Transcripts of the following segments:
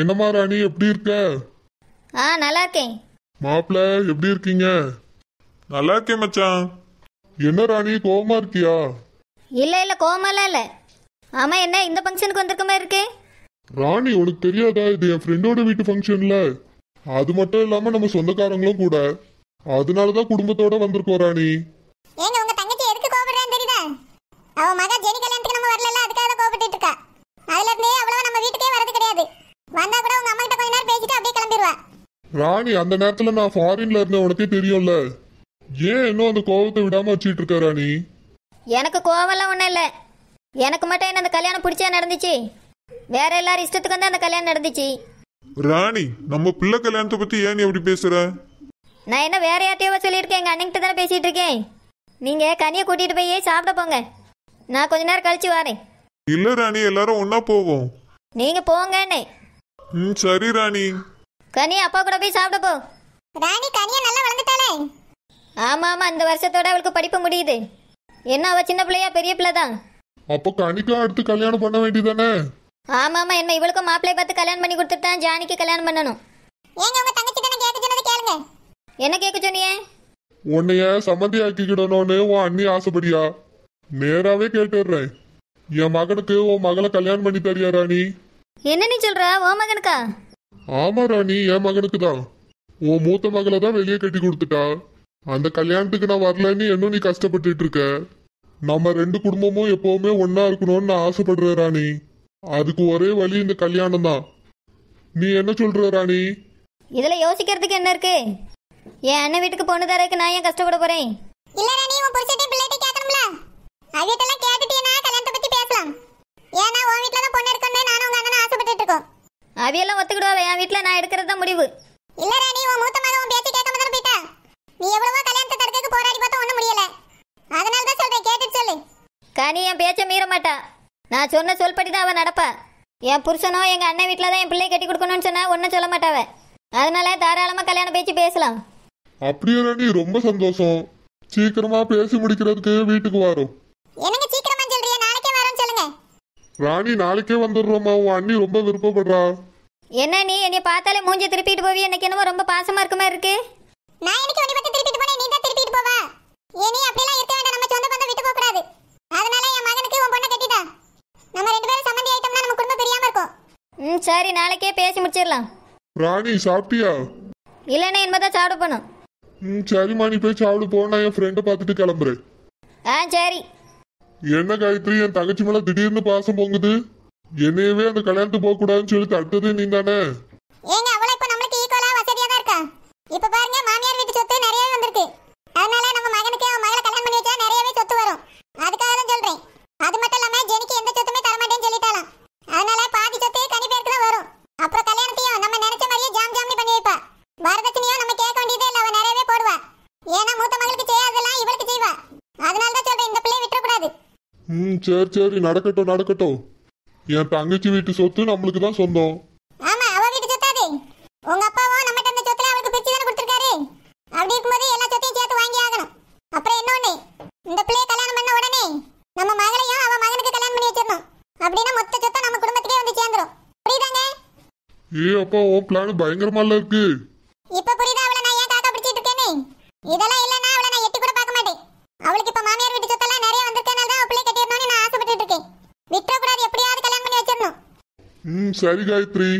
என்னம்மா ராணி எப்படி இருக்க ஆ நல்லா இருக்கேன் மாப்பிள்ள எப்படி இருக்கீங்க நல்லா இருக்கேன் மச்சான் என்ன ராணி கோவமா இருக்கியா இல்ல இல்ல கோவமா இல்ல ஆமா என்ன இந்த ஃபங்க்ஷனுக்கு வந்திருக்க மாதிரி இருக்கு ராணி உனக்கு தெரியாதா இது என் ஃப்ரெண்டோட வீட்டு ஃபங்க்ஷன்ல அது மட்டும் இல்லாம நம்ம சொந்தக்காரங்களும் கூட அதனாலதான் குடும்பத்தோட வந்திருக்கோம் ராணி ஏங்க உங்க தங்கச்சி எதுக்கு கோபப்படுறான்னு தெரியுதா அவ மகா ஜெனி கல்யாணத்துக்கு நம்ம வரல அதுக்காக கோபப்பட்டு இருக்கா அதல இருந்தே அவ்வளவு வந்தா கூட உங்க அம்மா கிட்ட கொஞ்ச நேரம் பேசிட்டு அப்படியே கிளம்பிடுவா ராணி அந்த நேரத்துல நான் ஃபாரின்ல இருந்த உனக்கே தெரியும்ல ஏன் இன்னும் அந்த கோவத்தை விடாம வச்சிட்டு இருக்க ராணி எனக்கு கோவம்லாம் ஒன்றும் இல்லை எனக்கு மட்டும் என்ன அந்த கல்யாணம் பிடிச்சா நடந்துச்சு வேற எல்லாரும் இஷ்டத்துக்கு வந்து அந்த கல்யாணம் நடந்துச்சு ராணி நம்ம பிள்ளை கல்யாணத்தை பத்தி ஏன் நீ அப்படி பேசுற நான் என்ன வேற யார்ட்டையோ சொல்லியிருக்கேன் எங்கள் அண்ணன்கிட்ட தானே பேசிட்டு இருக்கேன் நீங்க கனியை கூட்டிட்டு போய் சாப்பிட போங்க நான் கொஞ்ச நேரம் கழிச்சு வரேன் இல்ல ராணி எல்லாரும் ஒன்னா போவோம் நீங்க போங்கன்னு ம் சரி ராணி கனி அப்பா கூட போய் சாப்பிட போ ராணி கனியா நல்லா வளர்ந்துட்டாளே ஆமா ஆமா இந்த வருஷத்தோட அவளுக்கு படிப்பு முடியுது என்ன அவ சின்ன பிள்ளையா பெரிய பிள்ளை தான் அப்போ கனிக்கா அடுத்து கல்யாணம் பண்ண வேண்டியதானே ஆமா ஆமா என்ன இவளுக்கு மாப்பிள்ளை பார்த்து கல்யாணம் பண்ணி கொடுத்துட்டான் ஜானிக்கு கல்யாணம் பண்ணணும் ஏங்க உங்க தங்கச்சி கிட்ட கேட்க சொன்னது கேளுங்க என்ன கேட்க சொன்னியே உன்னைய சம்மந்தி ஆக்கிக்கிடணும்னு உன் அண்ணி ஆசைப்படியா நேராவே கேட்டுடுறேன் என் மகனுக்கு உன் மகளை கல்யாணம் பண்ணி தரியா ராணி என்ன நீ சொல்ற ஓ மகனுக்கா ஆமா ராணி என் மகனுக்கு தான் உன் மூத்த மகளை தான் வெளியே கட்டி கொடுத்துட்டா அந்த கல்யாணத்துக்கு நான் வரலன்னு இன்னும் நீ கஷ்டப்பட்டுட்டு இருக்க நம்ம ரெண்டு குடும்பமும் எப்பவுமே ஒன்னா இருக்கணும்னு நான் ஆசைப்படுற ராணி அதுக்கு ஒரே வழி இந்த கல்யாணம் தான் நீ என்ன சொல்ற ராணி இதுல யோசிக்கிறதுக்கு என்ன இருக்கு என் அண்ணன் வீட்டுக்கு பொண்ணு தரக்கு நான் ஏன் கஷ்டப்பட போறேன் இல்ல ராணி உன் புருஷன் பிள்ளைகிட்ட கேட்கணும்ல அதையெல்லாம் கேட்டுட்டீங்கன்னா கல்யாணத்தை ஏன்னா உன் வீட்ல தான் பொண்ணு எடுக்கணும்னு நானும் உங்க அண்ணன் ஆசைப்பட்டுட்டு இருக்கோம் அவையெல்லாம் ஒத்துக்கிடுவா என் வீட்ல நான் எடுக்கிறது தான் முடிவு இல்ல ராணி உன் மூத்த மகன் உன் பேச்சு கேட்காம தான போயிட்டா நீ எவ்வளவோ கல்யாணத்தை தடுக்க போராடி பார்த்தா ஒண்ணு முடியல அதனால தான் சொல்றேன் கேட்டுட்டு சொல்லு கனி என் பேச்சை மீற மாட்டா நான் சொன்ன சொல்படி தான் அவன் நடப்பா என் புருஷனோ எங்கள் அண்ணன் வீட்டில் தான் என் பிள்ளை கட்டி கொடுக்கணும்னு சொன்னா ஒன்றும் சொல்ல மாட்டாவே அதனால தாராளமாக கல்யாணம் பேச்சு பேசலாம் அப்படியே ராணி ரொம்ப சந்தோஷம் சீக்கிரமா பேசி முடிக்கிறதுக்கு வீட்டுக்கு வரும் ராணி நாளைக்கே வந்துடுறோமா உன் அண்ணி ரொம்ப விருப்பப்படுறா என்ன நீ என்னை பார்த்தாலே மூஞ்சி திருப்பிட்டு போவி எனக்கு என்னமோ ரொம்ப பாசமா இருக்குமா இருக்கு நான் எனக்கு உன்னை பத்தி திருப்பிட்டு போனே நீ தான் திருப்பிட்டு போவா ஏனி அப்படிலாம் இருக்க வேண்டாம் நம்ம சொந்த பந்தம் விட்டு போக கூடாது அதனால என் மகனுக்கு உன் பொண்ண கட்டிடா நம்ம ரெண்டு பேரும் சம்பந்தி ஆயிட்டோம்னா நம்ம குடும்பம் பெரியாம இருக்கும் ம் சரி நாளைக்கே பேசி முடிச்சிடலாம் ராணி சாப்பிட்டியா இல்லைன்னா இனிமேதான் சாப்பிட போகணும் ம் சரி மணி போய் சாப்பிடு போனா என் ஃப்ரெண்ட் பார்த்துட்டு கிளம்பறேன் ஆ சரி என்ன காயத்ரி என் தங்கச்சி மேல திடீர்னு பாசம் பொங்குது என்னையவே அந்த கல்யாணத்துக்கு போக கூடாதுன்னு சொல்லி தடுத்தது நீ தானே ம் சரி சரி நடக்கட்டும் நடக்கட்டும் என் தங்கச்சி வீட்டு சொத்து நம்மளுக்கு தான் சொந்தம் ஆமா அவ வீட்டு சொத்தாது உங்க அப்பாவும் நம்ம தந்த சொத்துல அவருக்கு பிரிச்சு தான கொடுத்திருக்காரு அப்படி இருக்கும்போது எல்லா சொத்தையும் சேர்த்து வாங்கி ஆகணும் அப்புறம் இன்னொன்னு இந்த பிள்ளைய கல்யாணம் பண்ண உடனே நம்ம மகளையும் அவ மகனுக்கு கல்யாணம் பண்ணி வச்சிரணும் அப்படின்னா மொத்த சொத்தம் நம்ம குடும்பத்துக்கே வந்து சேர்ந்துரும் புரியுதாங்க ஏய் அப்பா உன் பிளான் பயங்கரமா இருக்கு இப்ப புரியுதா அவளை நான் ஏன் தாத்தா பிடிச்சிட்டு இருக்கேன்னு இதெல்லாம் இல்ல ம் சரி காயத்ரி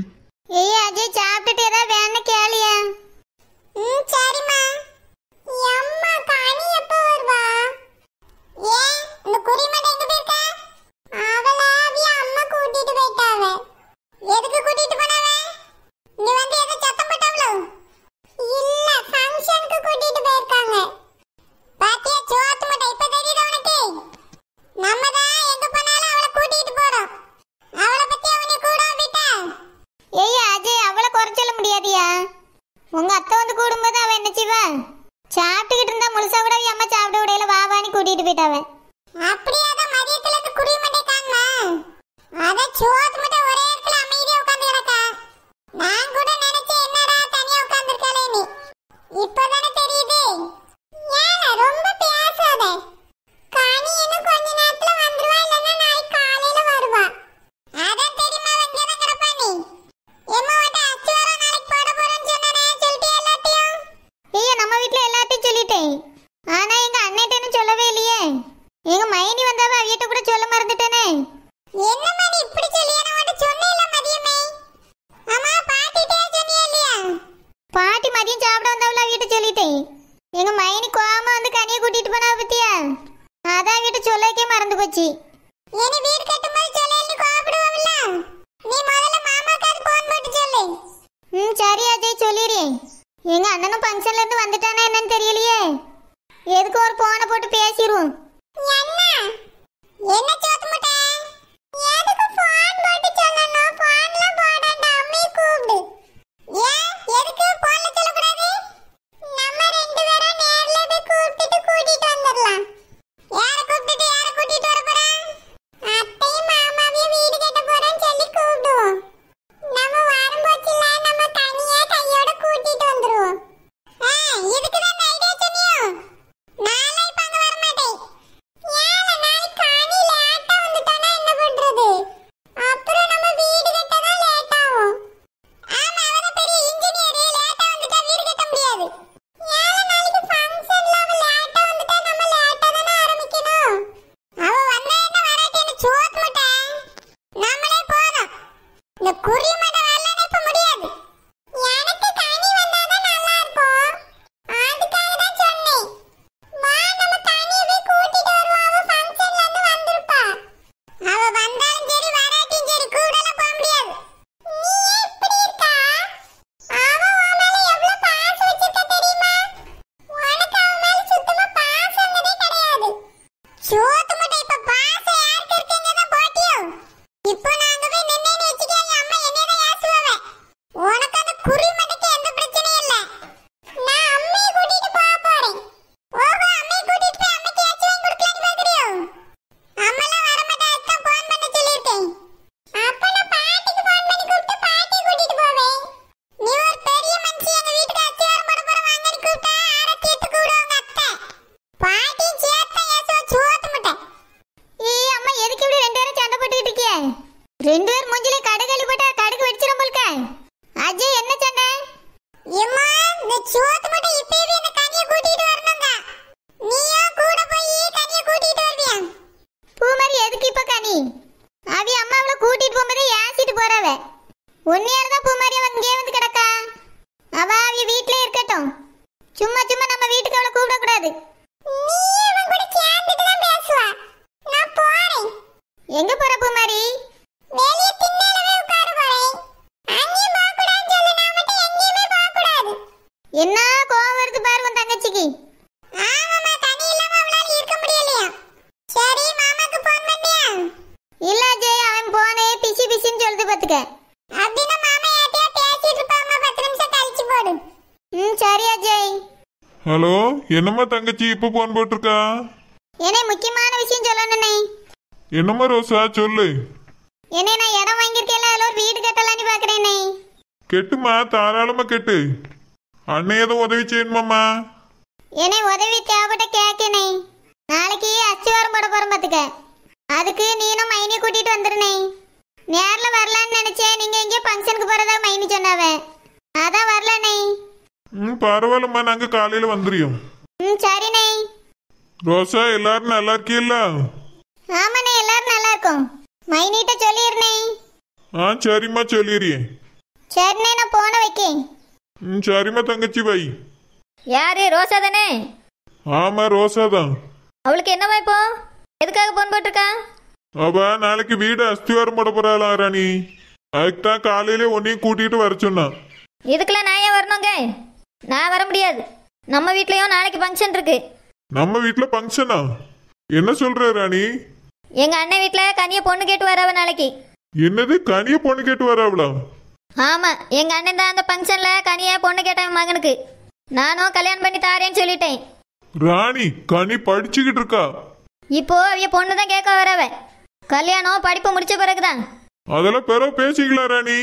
வைக்க மறந்து போச்சு இனி வீடு கட்டும்போது சொல்லு கோபப்படுவோம்ல நீ முதல்ல மாமாக்காவது போன் போட்டு சொல்லு ம் சரி அஜய் சொல்லிடுறேன் எங்க அண்ணனும் ஃபங்க்ஷன்ல இருந்து வந்துட்டானா என்னன்னு தெரியலையே எதுக்கு ஒரு போனை போட்டு பேசிடுவோம் என்ன என்ன சோத்து முட்டை ரெண்டு பேர் மூஞ்சில கடுகு போட்டா கடுகு வெடிச்சிரும் போல்க அஜய் என்ன சண்டை எம்மா இந்த சோத்து மட்டும் இப்பவே இந்த கனியை கூட்டிட்டு வரணுங்க நீயா கூட போய் கனியை கூட்டிட்டு வருவியா பூமரி எதுக்கு இப்ப கனி அவி அம்மாவள கூட்டிட்டு போறதே ஏசிட்டு போறவ உன்னையால தான் பூமரி அவன் வந்து போடாத அப்படின்னா மாமா யார்ட்டையா பேசிட்டு இருப்பாமா பத்து நிமிஷம் கழிச்சு போடு ம் சரி அஜய் ஹலோ என்னம்மா தங்கச்சி இப்போ போன் போட்டிருக்கா ஏனே முக்கியமான விஷயம் சொல்லணுண்ணே என்னம்மா ரோசா சொல்லு ஏனே நான் இடம் வாங்கியிருக்கேன் அதில் வீடு கட்டலான்னு பார்க்குறேனே கெட்டுமா தாராளமா கெட்டு அண்ணன் ஏதோ உதவி செய்யணுமாம்மா ஏனே உதவி தேவைப்பட்ட கேட்கணே நாளைக்கு அச்சு வாரம் போட போகிறோம் பார்த்துக்க அதுக்கு நீனும் மைனி கூட்டிகிட்டு வந்துடுனே நேர்ல வரலான்னு நினைச்சேன் நீங்க எங்கேயோ ஃபங்க்ஷனுக்கு போறதா மைனி சொன்னாவே அதான் வரலனே ம் பரவாயில்லம்மா நாங்க காலையில வந்துரியோம் ம் சரினே ரோசா எல்லாரும் நல்லா இருக்கீல்ல ஆமாண்ணே எல்லாரும் நல்லா இருக்கோம் மைனிட்ட சொல்லிரனே ஆ சரிம்மா சொல்லிடுறியே சரிண்ணே நான் போன வைக்கேன் ம் சரிம்மா தங்கச்சி பை யாரே ரோசா தானே ஆமா ரோசா தான் அவளுக்கு என்னவா இப்போ எதுக்காக போன் போட்டிருக்கா அவ நாளைக்கு வீடு அஸ்திவாரம் போட போறாளா ராணி அதுக்கு தான் காலையில உன்னையும் கூட்டிட்டு வர சொன்னான் இதுக்கெல்லாம் நான் ஏன் வரணுங்க நான் வர முடியாது நம்ம வீட்லயும் நாளைக்கு ஃபங்க்ஷன் இருக்கு நம்ம வீட்ல ஃபங்க்ஷனா என்ன சொல்ற ராணி எங்க அண்ணன் வீட்ல கனிய பொண்ணு கேட்டு வரவ நாளைக்கு என்னது கனிய பொண்ணு கேட்டு வரவளா ஆமா எங்க அண்ணன் தான் அந்த ஃபங்க்ஷன்ல கனிய பொண்ணு கேட்டவன் மகனுக்கு நானும் கல்யாணம் பண்ணி தாரேன்னு சொல்லிட்டேன் ராணி கனி படிச்சுக்கிட்டு இருக்கா இப்போ அவிய பொண்ணு தான் கேட்க வரவன் கல்யாணம் படிப்பு முடிச்ச பிறகுதான் அதெல்லாம் பெற பேசிக்கலாம் ராணி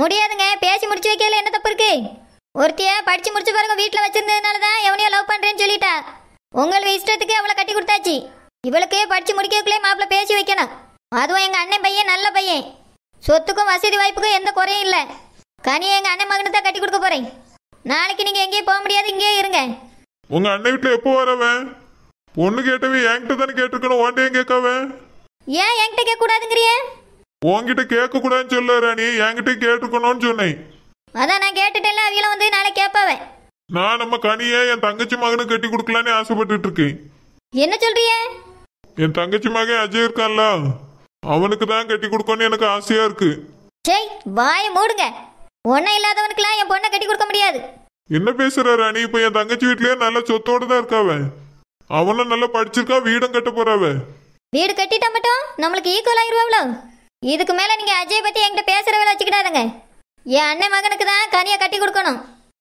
முடியாதுங்க பேசி முடிச்சு வைக்கல என்ன தப்பு இருக்கு ஒருத்திய படிச்சு முடிச்ச பிறகு வீட்டில் வச்சிருந்ததுனால தான் எவனையோ லவ் பண்ணுறேன்னு சொல்லிட்டா உங்களுக்கு இஷ்டத்துக்கு அவளை கட்டி கொடுத்தாச்சு இவளுக்கே படிச்சு முடிக்கக்குள்ளே மாப்பிள்ள பேசி வைக்கணும் அதுவும் எங்கள் அண்ணன் பையன் நல்ல பையன் சொத்துக்கும் வசதி வாய்ப்புக்கும் எந்த குறையும் இல்லை கனி எங்கள் அண்ணன் மகனு தான் கட்டி கொடுக்க போகிறேன் நாளைக்கு நீங்கள் எங்கேயும் போக முடியாது இங்கேயே இருங்க உங்கள் அண்ணன் வீட்டுல எப்போ வரவன் பொண்ணு கேட்டவன் என்கிட்ட தானே கேட்டிருக்கணும் ஓண்டையும் கேட்கவன் ஏன் என்கிட்ட கேட்க கூடாதுங்கிறிய உன்கிட்ட கேட்க கூடாதுன்னு சொல்ல ராணி என்கிட்ட கேட்டுக்கணும்னு சொன்னேன் அதான் நான் கேட்டுட்டேன்ல அவியெல்லாம் வந்து நாளை கேட்பாவேன் நான் நம்ம கனியே என் தங்கச்சி மகனுக்கு கட்டி கொடுக்கலான்னு ஆசைப்பட்டுட்டு இருக்கேன் என்ன சொல்றிய என் தங்கச்சி மகன் அஜய் இருக்கான்ல அவனுக்கு தான் கட்டி கொடுக்கணும்னு எனக்கு ஆசையா இருக்கு சேய் வாய மூடுங்க ஒன்னும் இல்லாதவனுக்குலாம் என் பொண்ணை கட்டி கொடுக்க முடியாது என்ன பேசுற ராணி இப்ப என் தங்கச்சி வீட்லயே நல்ல சொத்தோட தான் இருக்காவ அவனும் நல்லா படிச்சிருக்கா வீடும் கட்ட போறாவ வீடு கட்டிட்டா மட்டும் நம்மளுக்கு ஈக்குவல் ஆயிருவாங்களோ இதுக்கு மேலே நீங்கள் அஜய் பற்றி என்கிட்ட வேலை வச்சுக்கிட்டாருங்க என் அண்ணன் மகனுக்கு தான் கனியை கட்டி கொடுக்கணும்